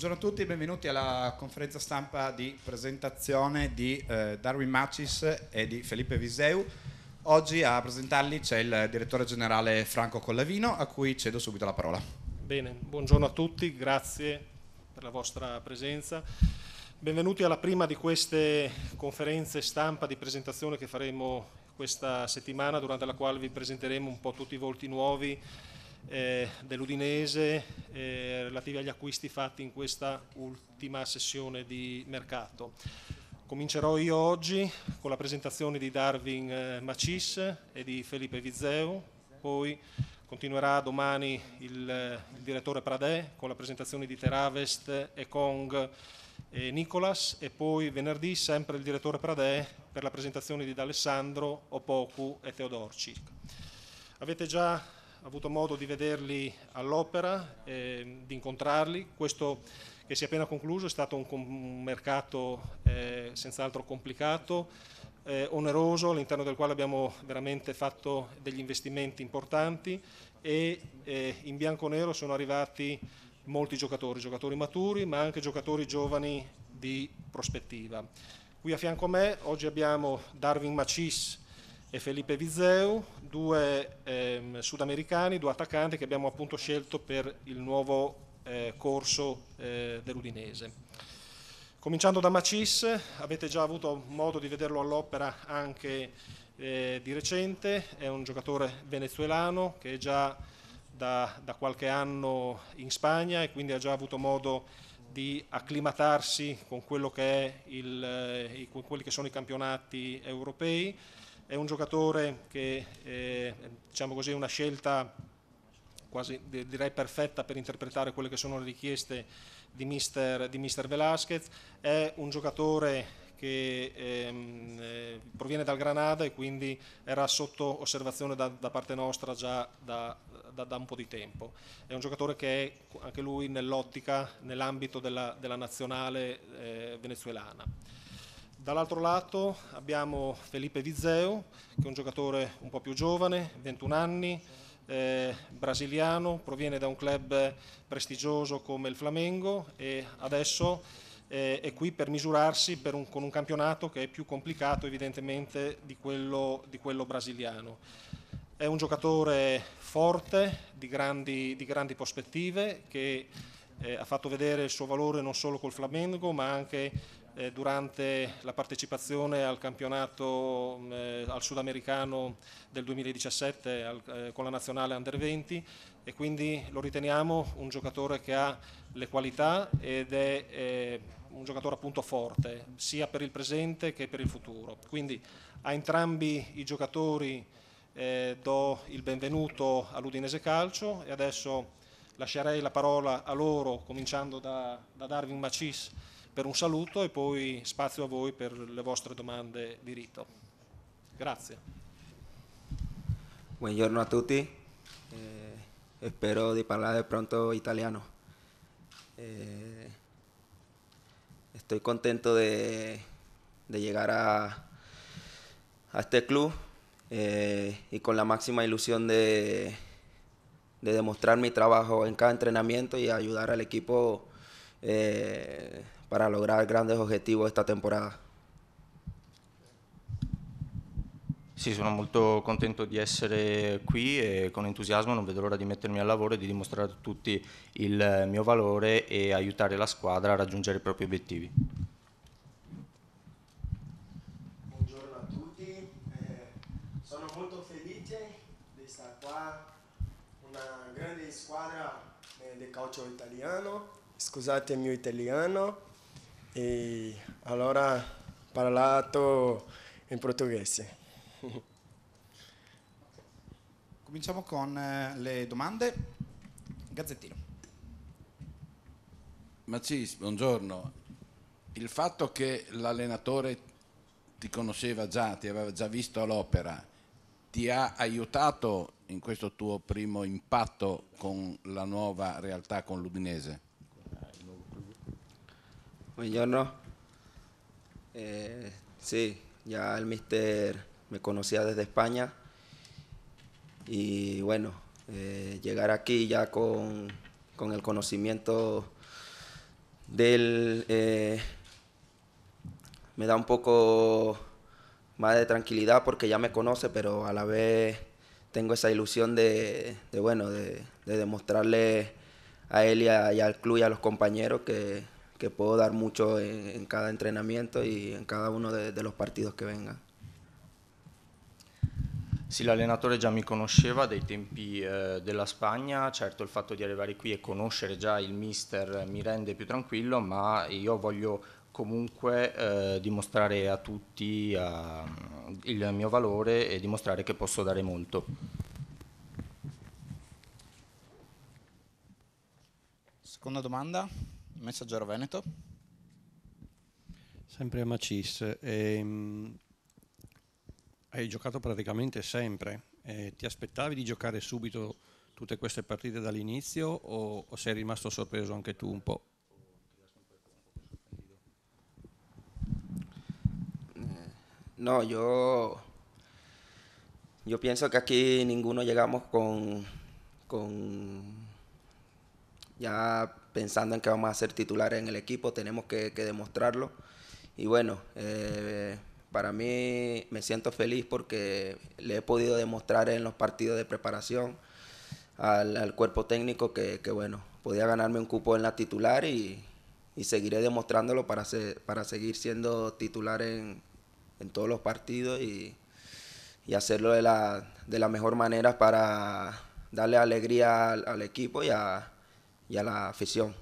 Buongiorno a tutti benvenuti alla conferenza stampa di presentazione di eh, Darwin Macis e di Felipe Viseu. Oggi a presentarli c'è il direttore generale Franco Collavino a cui cedo subito la parola. Bene, buongiorno a tutti, grazie per la vostra presenza. Benvenuti alla prima di queste conferenze stampa di presentazione che faremo questa settimana durante la quale vi presenteremo un po' tutti i volti nuovi eh, dell'Udinese eh, relativi agli acquisti fatti in questa ultima sessione di mercato. Comincerò io oggi con la presentazione di Darwin eh, Macis e di Felipe Vizeu, poi continuerà domani il, eh, il direttore Pradè con la presentazione di Teravest e Kong e Nicolas e poi venerdì sempre il direttore Pradè per la presentazione di D'Alessandro, Opoku e Teodorcic. Avete già avuto modo di vederli all'opera, eh, di incontrarli. Questo che si è appena concluso è stato un, un mercato eh, senz'altro complicato, eh, oneroso, all'interno del quale abbiamo veramente fatto degli investimenti importanti e eh, in bianco-nero sono arrivati molti giocatori, giocatori maturi ma anche giocatori giovani di prospettiva. Qui a fianco a me oggi abbiamo Darwin Macis, e Felipe Vizeu, due ehm, sudamericani, due attaccanti che abbiamo appunto scelto per il nuovo eh, corso eh, dell'Udinese. Cominciando da Macis, avete già avuto modo di vederlo all'opera anche eh, di recente, è un giocatore venezuelano che è già da, da, qualche anno in Spagna e quindi ha già avuto modo di acclimatarsi con, che il, eh, i, con quelli che sono i campionati europei è un giocatore che è eh, diciamo così, una scelta quasi direi perfetta per interpretare quelle che sono le richieste di mister, di mister Velasquez, è un giocatore che ehm, eh, proviene dal Granada e quindi era sotto osservazione da, da parte nostra già da, da, da, un po' di tempo. È un giocatore che è anche lui nell'ottica, nell'ambito della, della, nazionale eh, venezuelana. Dall'altro lato abbiamo Felipe Vizeo, che è un giocatore un po' più giovane, 21 anni, eh, brasiliano, proviene da un club prestigioso come il Flamengo e adesso eh, è qui per misurarsi per un, con un campionato che è più complicato evidentemente di quello, di quello brasiliano. È un giocatore forte, di grandi, di grandi prospettive, che eh, ha fatto vedere il suo valore non solo col Flamengo ma anche eh, durante la partecipazione al campionato mm, eh, al sudamericano del 2017 al, eh, con la nazionale under 20 e quindi lo riteniamo un giocatore che ha le qualità ed è eh, un giocatore appunto forte sia per il presente che per il futuro. Quindi a entrambi i giocatori eh, do il benvenuto all'Udinese Calcio e adesso lascerei la parola a loro cominciando da, da Darwin Macis per un saluto y e poi espacio a voi per le vostre domande di rito. Grazie. Buongiorno a tutti, Espero eh, spero di de pronto italiano. Eh, estoy contento de, llegar a, este club eh, y con la máxima ilusión de, demostrar mi trabajo en cada entrenamiento y ayudar al equipo eh, para lograr grandes objetivos esta temporada. Sì, sono molto contento di essere qui e con entusiasmo non vedo l'ora di mettermi al lavoro e di dimostrare a tutti il mio valore e aiutare la squadra a raggiungere i propri obiettivi. Buongiorno a tutti, eh, sono molto felice di stare qua, una grande squadra eh, di calcio italiano, scusate il mio italiano, e allora parlato in portoghese. Cominciamo con eh, le domande. Gazzettino. Macis, buongiorno. Il fatto che l'allenatore ti conosceva già, ti aveva già visto all'opera, ti ha aiutato in questo tuo primo impatto con la nuova realtà con l'Udinese? Pues yo no. Eh, sí, ya el mister me conocía desde España y bueno, eh, llegar aquí ya con, el conocimiento del él eh, me da un poco más de tranquilidad porque ya me conoce, pero a la vez tengo esa ilusión de, bueno, de, demostrarle a él y al club y a los compañeros que que puedo dar mucho en, en cada entrenamiento y en cada uno de, de los partidos che vengan. Sì, l'allenatore già mi conosceva dei tempi eh, della Spagna, certo il fatto di arrivare qui e conoscere già il mister mi rende più tranquillo, ma io voglio comunque eh, dimostrare a tutti eh, il mio valore e dimostrare che posso dare molto. Seconda domanda? Messaggero Veneto. Sempre a Macis. Ehm, hai giocato praticamente sempre. Eh, ti aspettavi di giocare subito tutte queste partite dall'inizio o, o sei rimasto sorpreso anche tu un po'? Eh, no, yo, yo pienso que aquí ninguno llegamos con, con ya pensando en que vamos a ser titulares en el equipo, tenemos que, demostrarlo. Y bueno, eh, para mí me siento feliz porque le he podido demostrar en los partidos de preparación al, cuerpo técnico que, bueno, podía ganarme un cupo en la titular y, seguiré demostrándolo para, para seguir siendo titular en, todos los partidos y, hacerlo de la, mejor manera para darle alegría al, al equipo y a, y a la afición.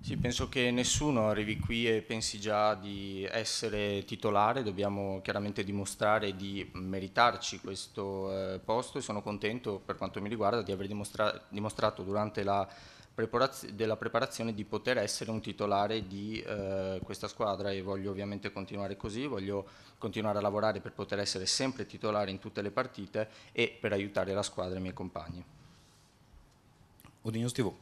Sì, penso che nessuno arrivi qui e pensi già di essere titolare, dobbiamo chiaramente dimostrare di meritarci questo eh, posto e sono contento per quanto mi riguarda di aver dimostra dimostrato durante la della preparazione di poter essere un titolare di eh, questa squadra e voglio ovviamente continuare così, voglio continuare a lavorare per poter essere sempre titolare in tutte le partite e per aiutare la squadra e i miei compagni. Udin TV.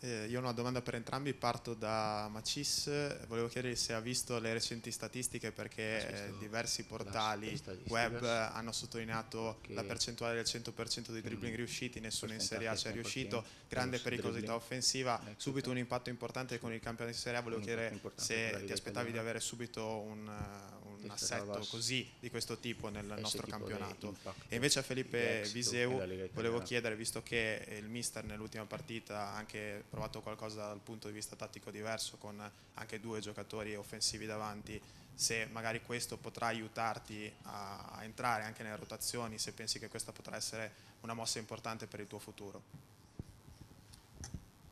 Eh, io ho una domanda per entrambi, parto da Macis, volevo chiedere se ha visto le recenti statistiche perché diversi portali web hanno sottolineato la percentuale del 100% dei dribbling mm. riusciti, nessuno in Serie A ci eh. è riuscito, grande pericolosità offensiva, subito un impatto importante con il campione di Serie A, volevo chiedere se ti aspettavi di avere subito un eh, un assetto così di questo tipo nel nostro campionato. E invece a Felipe Viseu volevo chiedere, visto che il mister nell'ultima partita ha anche provato qualcosa dal punto di vista tattico diverso con anche due giocatori offensivi davanti, se magari questo potrà aiutarti a entrare anche nelle rotazioni, se pensi che questa potrà essere una mossa importante per il tuo futuro.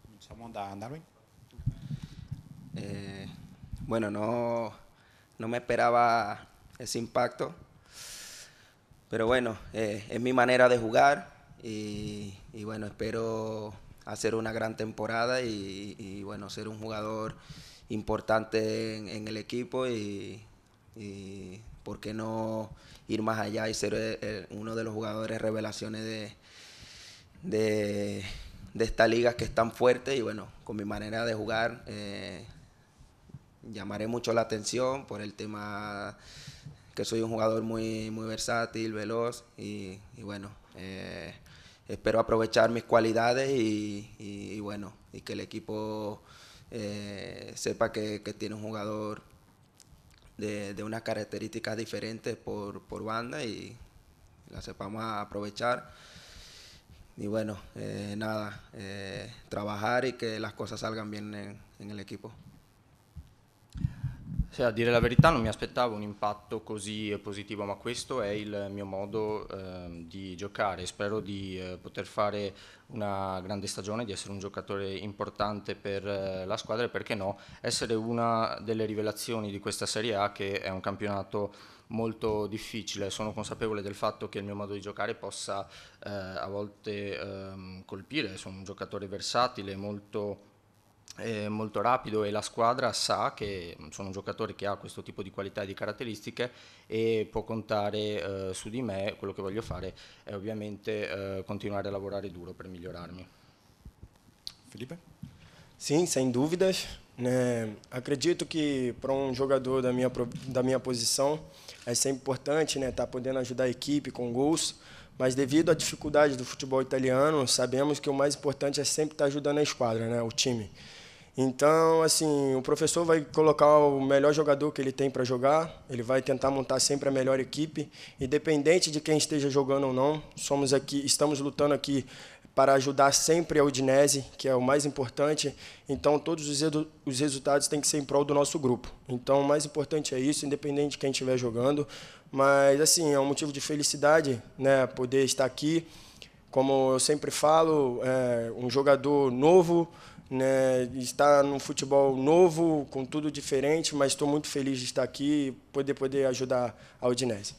Cominciamo da Darwin. Eh, bueno, no, No me esperaba ese impacto. Pero bueno, eh, es mi manera de jugar y, bueno, espero hacer una gran temporada y, bueno, ser un jugador importante en, el equipo y, por qué no ir más allá y ser eh, eh, uno de los jugadores revelaciones de, de, esta liga que es tan fuerte y bueno, con mi manera de jugar llamaré mucho la atención por el tema que soy un jugador muy, muy versátil, veloz y, bueno, eh, espero aprovechar mis cualidades y, bueno, y que el equipo eh, sepa que, tiene un jugador de, unas características diferentes por, banda y la sepamos aprovechar. Y bueno, eh, nada, trabajar y que las cosas salgan bien en el equipo. Sì, a dire la verità non mi aspettavo un impatto così eh, positivo, ma questo è il mio modo eh, di giocare. Spero di eh, poter fare una grande stagione, di essere un giocatore importante per eh, la squadra e perché no, essere una delle rivelazioni di questa Serie A che è un campionato molto difficile. Sono consapevole del fatto che il mio modo di giocare possa eh, a volte ehm, colpire, sono un giocatore versatile, molto eh, molto rapido e la squadra sa che mm, sono un giocatore che ha questo tipo di qualità e di caratteristiche e può contare eh, su di me. Quello che voglio fare è ovviamente eh, continuare a lavorare duro per migliorarmi. Felipe? Sim, sem dúvidas. Né? Acredito que para um jogador da minha, da minha posição é sempre importante estar né? tá podendo ajudar a equipe com gols, mas devido à dificuldade do futebol italiano, sabemos que o mais importante é sempre estar tá ajudando a esquadra, né? o time. Então, assim, o professor vai colocar o melhor jogador que ele tem para jogar, ele vai tentar montar sempre a melhor equipe, independente de quem esteja jogando ou não. Somos aqui, estamos lutando aqui para ajudar sempre a Udinese, que é o mais importante. Então, todos os, os resultados têm que ser em prol do nosso grupo. Então, o mais importante é isso, independente de quem estiver jogando. Mas, assim, é um motivo de felicidade né, poder estar aqui. Como eu sempre falo, é um jogador novo, né, estar num futebol novo, com tudo diferente, mas estou muito feliz de estar aqui e poder, poder ajudar a Udinese.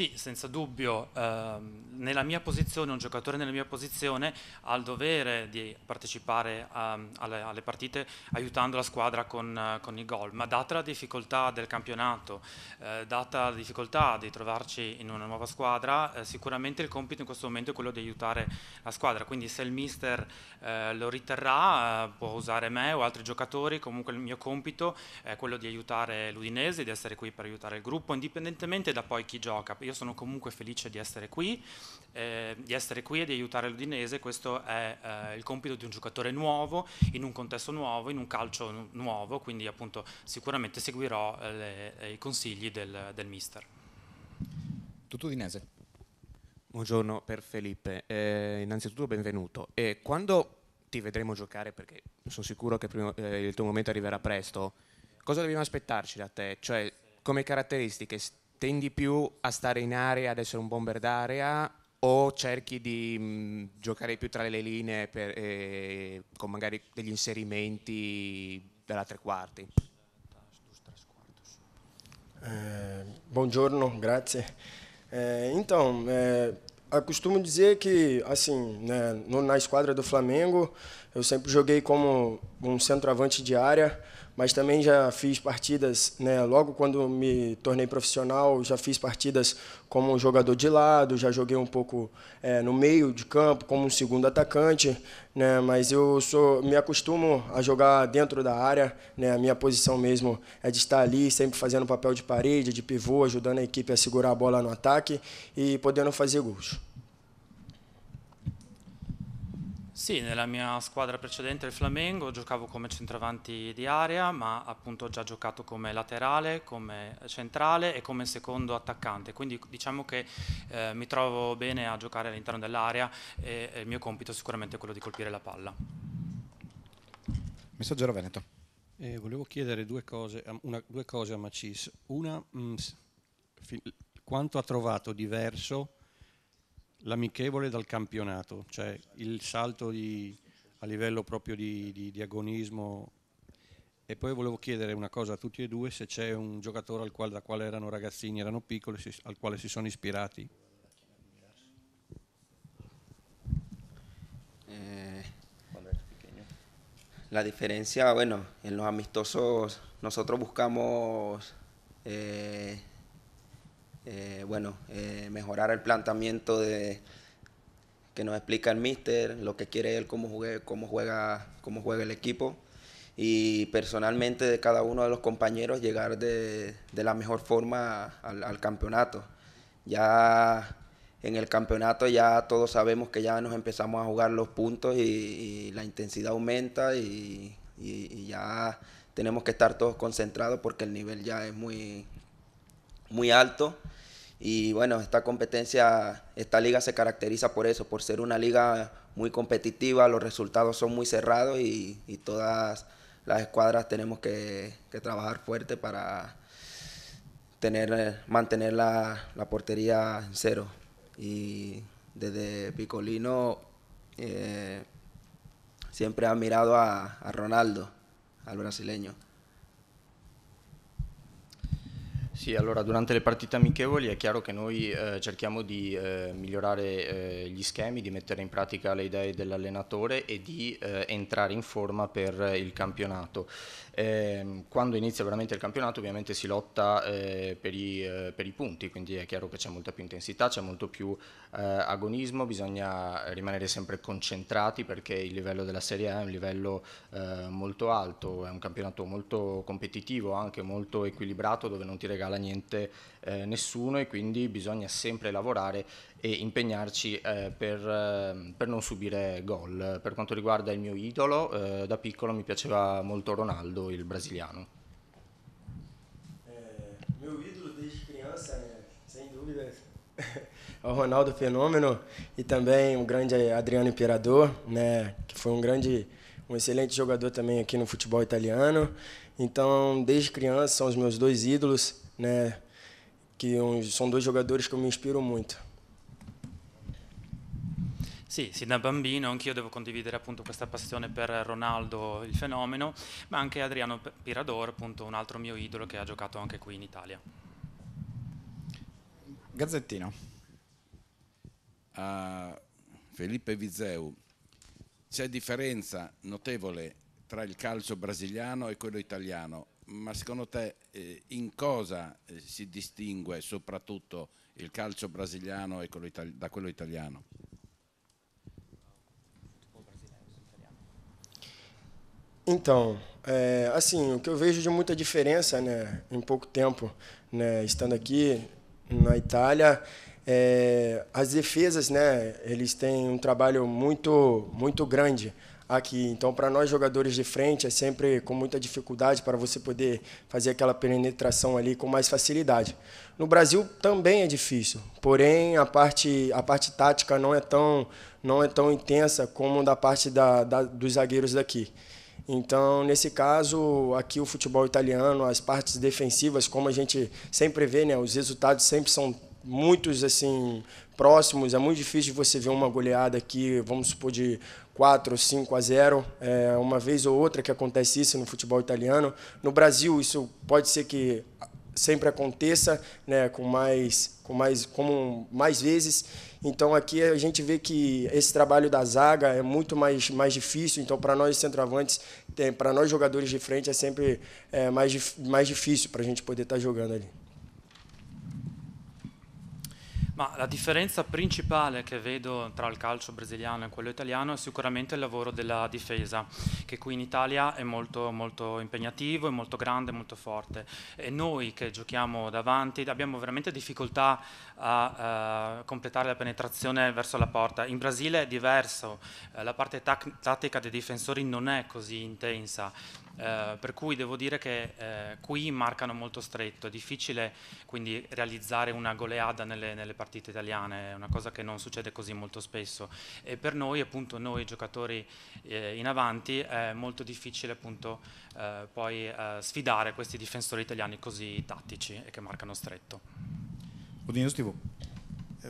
Sì, senza dubbio, eh, posizione, un giocatore nella mia posizione ha il dovere di partecipare a, ehm, alle, alle, partite aiutando la squadra con, con, i gol, ma data la difficoltà del campionato, eh, data la difficoltà di trovarci in una nuova squadra, eh, sicuramente il compito in questo momento è quello di aiutare la squadra, quindi se il mister eh, lo riterrà eh, può usare me o altri giocatori, comunque il mio compito è quello di aiutare l'Udinese, di essere qui per aiutare il gruppo, indipendentemente da poi chi gioca. Io io sono comunque felice di essere qui, eh, di essere qui e di aiutare l'Udinese, questo è eh, il compito di un giocatore nuovo, in un contesto nuovo, in un calcio nuovo, quindi appunto sicuramente seguirò eh, le, eh, i consigli del, del mister. Tutto Udinese. Buongiorno per Felipe, eh, innanzitutto benvenuto. E quando ti vedremo giocare, perché sono sicuro che prima, il tuo momento arriverà presto, cosa dobbiamo aspettarci da te? Cioè, come caratteristiche, tendi più a stare in area, ad essere un bomber d'area o cerchi di mh, mm, giocare più tra le linee per, eh, con magari degli inserimenti dalla tre quarti? É, eh, bom grazie. É, eh, então, é, eh, eu costumo dizer que, assim, né, no, na esquadra do Flamengo, eu sempre joguei como um centroavante de área, mas também já fiz partidas, né, logo quando me tornei profissional, já fiz partidas como um jogador de lado, já joguei um pouco é, no meio de campo, como um segundo atacante, né, mas eu sou, me acostumo a jogar dentro da área, né, a minha posição mesmo é de estar ali, sempre fazendo papel de parede, de pivô, ajudando a equipe a segurar a bola no ataque e podendo fazer gols. Sì, nella mia squadra precedente, il Flamengo, giocavo come centravanti di area, ma appunto ho già giocato come laterale, come centrale e come secondo attaccante, quindi diciamo che eh, mi trovo bene a giocare all'interno dell'area e, e il mio compito è sicuramente quello di colpire la palla. Messaggero Veneto. Eh, volevo chiedere due cose, una, due cose a Macis. Una, mh, mm, quanto ha trovato diverso l'amichevole dal campionato, cioè il salto di, a livello proprio di, di, di agonismo. E poi volevo chiedere una cosa a tutti e due, se c'è un giocatore al quale, da quale erano ragazzini, erano piccoli, si, al quale si sono ispirati. Eh, la diferencia, bueno, en los amistosos nosotros buscamos eh, Eh, bueno, eh, mejorar el planteamiento de, que nos explica el mister, lo que quiere él, cómo, cómo, juega, juega el equipo y personalmente de cada uno de los compañeros llegar de, la mejor forma al, campeonato. Ya en el campeonato ya todos sabemos que ya nos empezamos a jugar los puntos y, la intensidad aumenta y, ya tenemos que estar todos concentrados porque el nivel ya es muy, muy alto. Y bueno, esta competencia, esta liga se caracteriza por eso, por ser una liga muy competitiva, los resultados son muy cerrados y, todas las escuadras tenemos que, trabajar fuerte para tener, mantener la, portería en cero. Y desde Picolino eh, siempre ha admirado a Ronaldo, al brasileño. Sì, allora durante le partite amichevoli è chiaro che noi eh, cerchiamo di eh, migliorare eh, gli schemi, di mettere in pratica le idee dell'allenatore e di eh, entrare in forma per il campionato. Eh, quando inizia veramente il campionato ovviamente si lotta eh, per, i, eh, per, i, punti, quindi è chiaro che c'è molta più intensità, c'è molto più eh, agonismo, bisogna rimanere sempre concentrati perché il livello della Serie A è un livello eh, molto alto, è un campionato molto competitivo, anche molto equilibrato dove non ti regala niente eh, nessuno e quindi bisogna sempre lavorare e impegnarci eh, per, eh, per, non subire gol. Per quanto riguarda il mio idolo, eh, da piccolo mi piaceva molto Ronaldo, il brasiliano. Eh, meu ídolo desde criança, né? sem dúvida, é o Ronaldo Fenômeno e também o grande Adriano Imperador, né? que foi um grande, um excelente jogador também aqui no futebol italiano. Então, desde criança, são os meus dois ídolos, né? que uns, são dois jogadores que eu me inspiro muito. Sì, sì, da bambino anch'io devo condividere appunto questa passione per Ronaldo, il fenomeno, ma anche Adriano Pirador, appunto un altro mio idolo che ha giocato anche qui in Italia. Gazzettino. A eh, Felipe Vizeu, c'è differenza notevole tra il calcio brasiliano e quello italiano, ma secondo te eh, in cosa eh, si distingue soprattutto il calcio brasiliano quello da quello italiano? Então, é, assim, o que eu vejo de muita diferença, né, em pouco tempo, né, estando aqui na Itália, é, as defesas, né, eles têm um trabalho muito, muito grande aqui. Então, para nós jogadores de frente, é sempre com muita dificuldade para você poder fazer aquela penetração ali com mais facilidade. No Brasil também é difícil, porém a parte, a parte tática não é tão, não é tão intensa como da parte da, da dos zagueiros daqui. Então, nesse caso, aqui o futebol italiano, as partes defensivas, como a gente sempre vê, né, os resultados sempre são muitos assim próximos, é muito difícil você ver uma goleada aqui, vamos supor de 4 ou 5 a 0. É uma vez ou outra que acontece isso no futebol italiano. No Brasil, isso pode ser que sempre aconteça, né, com mais, com mais, como mais vezes. Então aqui a gente vê que esse trabalho da zaga é muito mais, mais difícil. Então para nós centroavantes, para nós jogadores de frente é sempre é, mais, mais difícil para a gente poder estar tá jogando ali. Ma la differenza principale che vedo tra il calcio brasiliano e quello italiano è sicuramente il lavoro della difesa, che qui in Italia è molto, molto impegnativo, è molto grande, molto forte. E noi che giochiamo davanti abbiamo veramente difficoltà a uh, completare la penetrazione verso la porta. In Brasile è diverso, uh, la parte tattica dei difensori non è così intensa. Eh, per cui devo dire che eh, qui marcano molto stretto, è difficile quindi realizzare una goleada nelle, nelle, partite italiane, è una cosa che non succede così molto spesso e per noi appunto noi giocatori eh, in avanti è molto difficile appunto eh, poi eh, sfidare questi difensori italiani così tattici e che marcano stretto. Udinese Stivo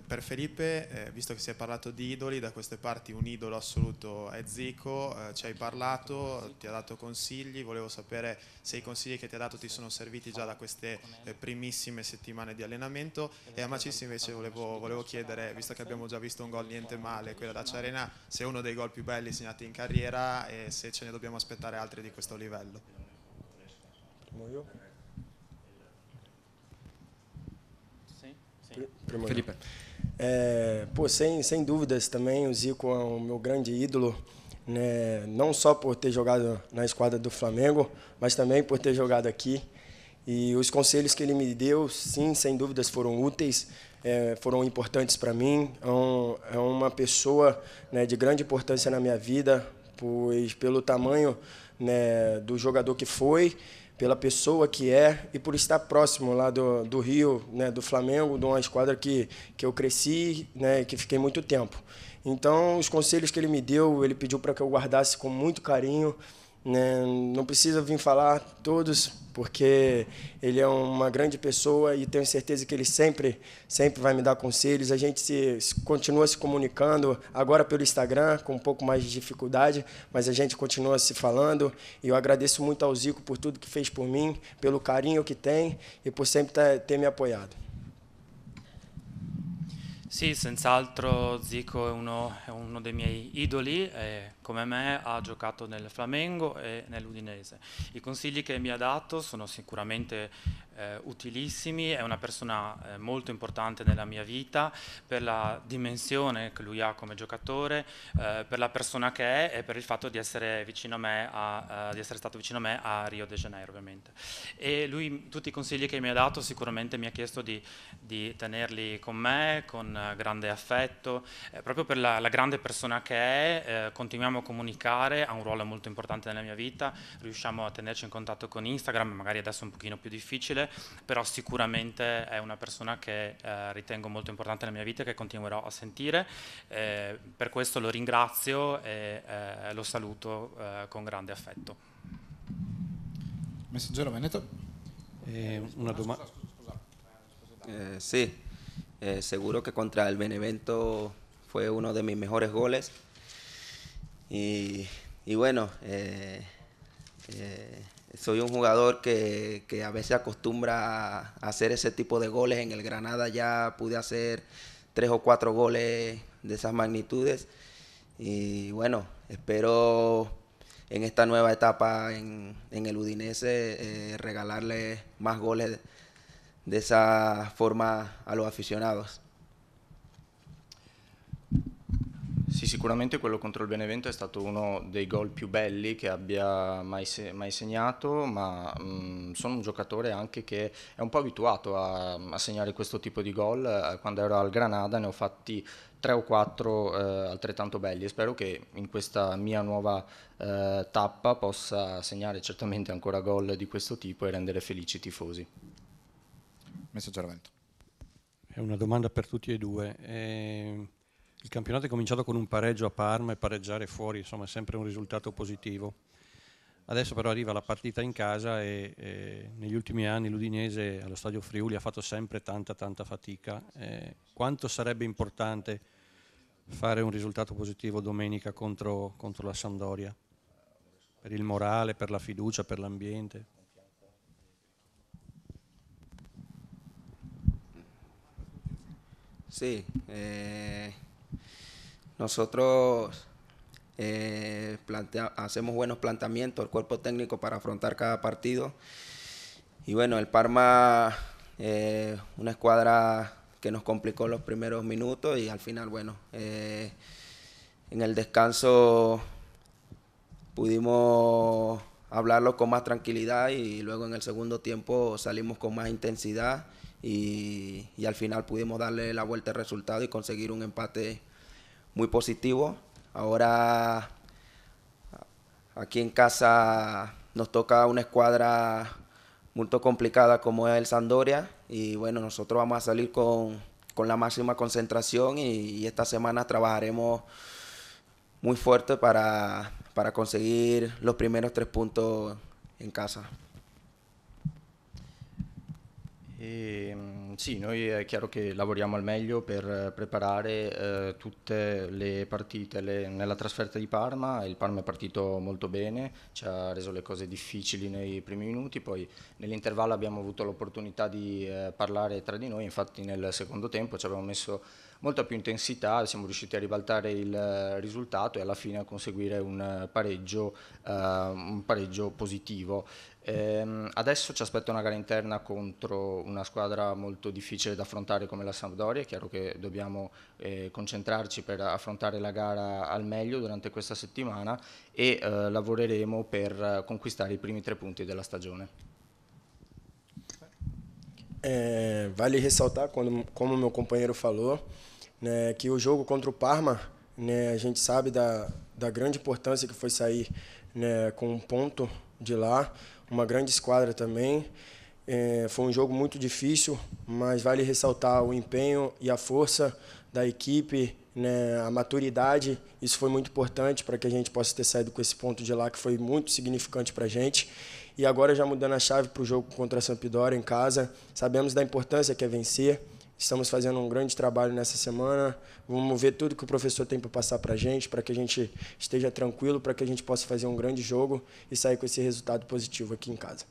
per Felipe, eh, visto che si è parlato di idoli, da queste parti un idolo assoluto è Zico, eh, ci hai parlato, ti ha dato consigli, volevo sapere se i consigli che ti ha dato ti sono serviti già da queste eh, primissime settimane di allenamento e a Macissi invece volevo, volevo, chiedere, visto che abbiamo già visto un gol niente male, quella da Ciarena, se è uno dei gol più belli segnati in carriera e se ce ne dobbiamo aspettare altri di questo livello. Primo io. Felipe. É, pô, sem, sem dúvidas também, o Zico é o meu grande ídolo, né? não só por ter jogado na esquadra do Flamengo, mas também por ter jogado aqui. E os conselhos que ele me deu, sim, sem dúvidas, foram úteis, é, foram importantes para mim. É, um, é, uma pessoa né, de grande importância na minha vida, pois pelo tamanho né, do jogador que foi pela pessoa que é e por estar próximo lá do, do Rio, né, do Flamengo, de uma esquadra que, que eu cresci né, que fiquei muito tempo. Então, os conselhos que ele me deu, ele pediu para que eu guardasse com muito carinho. Né? Não precisa vir falar todos, porque ele é uma grande pessoa e tenho certeza que ele sempre, sempre vai me dar conselhos. A gente se, continua se comunicando agora pelo Instagram, com um pouco mais de dificuldade, mas a gente continua se falando. E eu agradeço muito ao Zico por tudo que fez por mim, pelo carinho que tem e por sempre tá, ter me apoiado. Sì, senz'altro Zico è uno, è uno, dei miei idoli e come me ha giocato nel Flamengo e nell'Udinese. I consigli che mi ha dato sono sicuramente eh, utilissimi, è una persona eh, molto importante nella mia vita per la dimensione che lui ha come giocatore, eh, per la persona che è e per il fatto di essere, vicino a me a, uh, di essere stato vicino a me a Rio de Janeiro ovviamente. E lui tutti i consigli che mi ha dato sicuramente mi ha chiesto di, di tenerli con me, con eh, grande affetto, eh, proprio per la, la, grande persona che è, eh, continuiamo a comunicare, ha un ruolo molto importante nella mia vita, riusciamo a tenerci in contatto con Instagram, magari adesso è un pochino più difficile, però sicuramente è una persona che eh, ritengo molto importante nella mia vita e che continuerò a sentire. Eh, per questo lo ringrazio e eh, lo saluto eh, con grande affetto. Messaggero Veneto. Eh, una ah, domanda. sí, eh, seguro che contro il Benevento fu uno dei miei migliori goles. Y, y bueno, eh, Eh, soy un jugador que, a veces acostumbra a hacer ese tipo de goles. En el Granada ya pude hacer tres o cuatro goles de esas magnitudes. Y bueno, espero en esta nueva etapa en, el Udinese eh, regalarle más goles de esa forma a los aficionados. Sì, sicuramente quello contro il Benevento è stato uno dei gol più belli che abbia mai, se mai segnato, ma mh, mm, sono un giocatore anche che è un po' abituato a, a segnare questo tipo di gol. Eh, quando ero al Granada ne ho fatti tre o quattro eh, altrettanto belli e spero che in questa mia nuova eh, tappa possa segnare certamente ancora gol di questo tipo e rendere felici i tifosi. Messaggio Ravento. È una domanda per tutti e due. Eh, il campionato è cominciato con un pareggio a Parma e pareggiare fuori, insomma, è sempre un risultato positivo. Adesso però arriva la partita in casa e, e negli ultimi anni l'Udinese allo Stadio Friuli ha fatto sempre tanta tanta fatica. Eh, quanto sarebbe importante fare un risultato positivo domenica contro, contro la Sandoria? Per il morale, per la fiducia, per l'ambiente? Sì, eh, Nosotros eh, hacemos buenos planteamientos, el cuerpo técnico para afrontar cada partido. Y bueno, el Parma, eh, una escuadra que nos complicó los primeros minutos y al final, bueno, eh, en el descanso pudimos hablarlo con más tranquilidad y luego en el segundo tiempo salimos con más intensidad y, y al final pudimos darle la vuelta al resultado y conseguir un empate muy positivo. Ahora aquí en casa nos toca una escuadra muy complicada como es el Sandoria y bueno, nosotros vamos a salir con, la máxima concentración y, esta semana trabajaremos muy fuerte para, para conseguir los primeros tres puntos en casa. Eh, sì, noi è chiaro che lavoriamo al meglio per preparare eh, tutte le partite. Le, nella trasferta di Parma il Parma è partito molto bene, ci ha reso le cose difficili nei primi minuti, poi nell'intervallo abbiamo avuto l'opportunità di eh, parlare tra di noi, infatti nel secondo tempo ci abbiamo messo molta più intensità, siamo riusciti a ribaltare il eh, risultato e alla fine a conseguire un pareggio, eh, un pareggio positivo. Ehm, adesso ci aspetta una gara interna contro una squadra molto difficile da affrontare come la Sampdoria, è chiaro che dobbiamo eh, concentrarci per affrontare la gara al meglio durante questa settimana e eh, lavoreremo per conquistare i primi tre punti della stagione. É, eh, vale ressaltar, quando, como meu companheiro falou, né, que o jogo contra o Parma, né, a gente sabe da, da grande importanza che foi sair né, com um ponto de lá. uma grande esquadra também. É, foi um jogo muito difícil, mas vale ressaltar o empenho e a força da equipe, né, a maturidade. Isso foi muito importante para que a gente possa ter saído com esse ponto de lá, que foi muito significante para a gente. E agora, já mudando a chave para o jogo contra a Sampdoria em casa, sabemos da importância que é vencer, Estamos fazendo um grande trabalho nessa semana. Vamos ver tudo que o professor tem para passar para a gente, para que a gente esteja tranquilo, para que a gente possa fazer um grande jogo e sair com esse resultado positivo aqui em casa.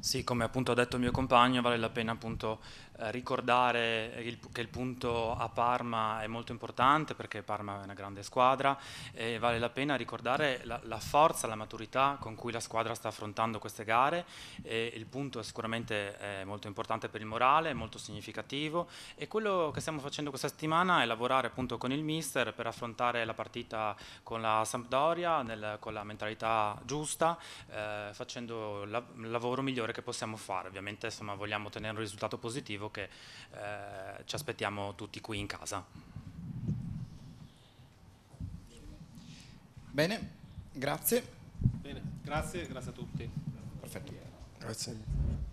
Sì, come appunto ha detto il mio compagno, vale la pena appunto eh, ricordare il, che il punto a Parma è molto importante perché Parma è una grande squadra e vale la pena ricordare la, la forza, la maturità con cui la squadra sta affrontando queste gare. E il punto sicuramente è molto importante per il morale, è molto significativo e quello che stiamo facendo questa settimana è lavorare appunto con il mister per affrontare la partita con la Sampdoria nel, con la mentalità giusta, eh, facendo la, lavoro migliore migliore che possiamo fare. Ovviamente insomma, vogliamo ottenere un risultato positivo che eh, ci aspettiamo tutti qui in casa. Bene, grazie. Bene, grazie, grazie a tutti. Perfetto. Grazie.